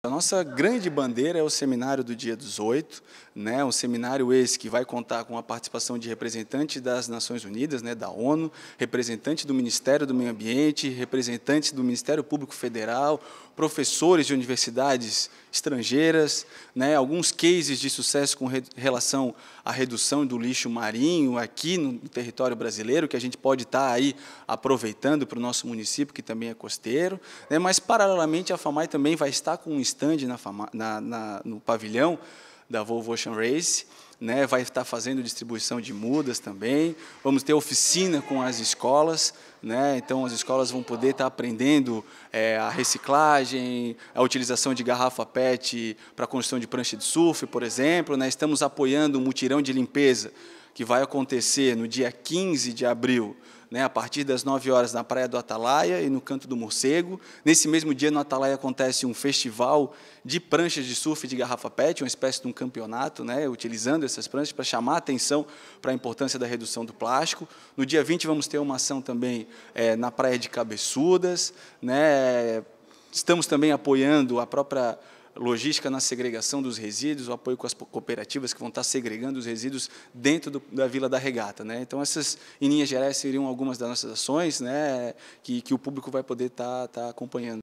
A nossa grande bandeira é o seminário do dia 18, né, um seminário esse que vai contar com a participação de representantes das Nações Unidas, né, da ONU, representante do Ministério do Meio Ambiente, representantes do Ministério Público Federal, professores de universidades estrangeiras, né, alguns cases de sucesso com relação à redução do lixo marinho aqui no território brasileiro, que a gente pode estar tá aí aproveitando para o nosso município, que também é costeiro, né, mas paralelamente a FAMAI também vai estar com um stand na, na, na, no pavilhão da Volvo Ocean Race. Né, vai estar fazendo distribuição de mudas também. Vamos ter oficina com as escolas, né, Então as escolas vão poder estar aprendendo é, a reciclagem, a utilização de garrafa PET para construção de prancha de surf, por exemplo. Né, estamos apoiando um mutirão de limpeza que vai acontecer no dia 15 de abril, né, a partir das 9 horas na Praia do Atalaia e no Canto do Morcego. Nesse mesmo dia, no Atalaia, acontece um festival de pranchas de surf de garrafa PET, uma espécie de um campeonato, né, utilizando essas pranchas para chamar a atenção para a importância da redução do plástico. No dia 20, vamos ter uma ação também é, na Praia de Cabeçudas. Né, estamos também apoiando a própria logística na segregação dos resíduos, o apoio com as cooperativas que vão estar segregando os resíduos dentro do, da Vila da Regata. Né? Então, essas, em linhas gerais, seriam algumas das nossas ações né, que, que o público vai poder estar, tá, estar tá acompanhando.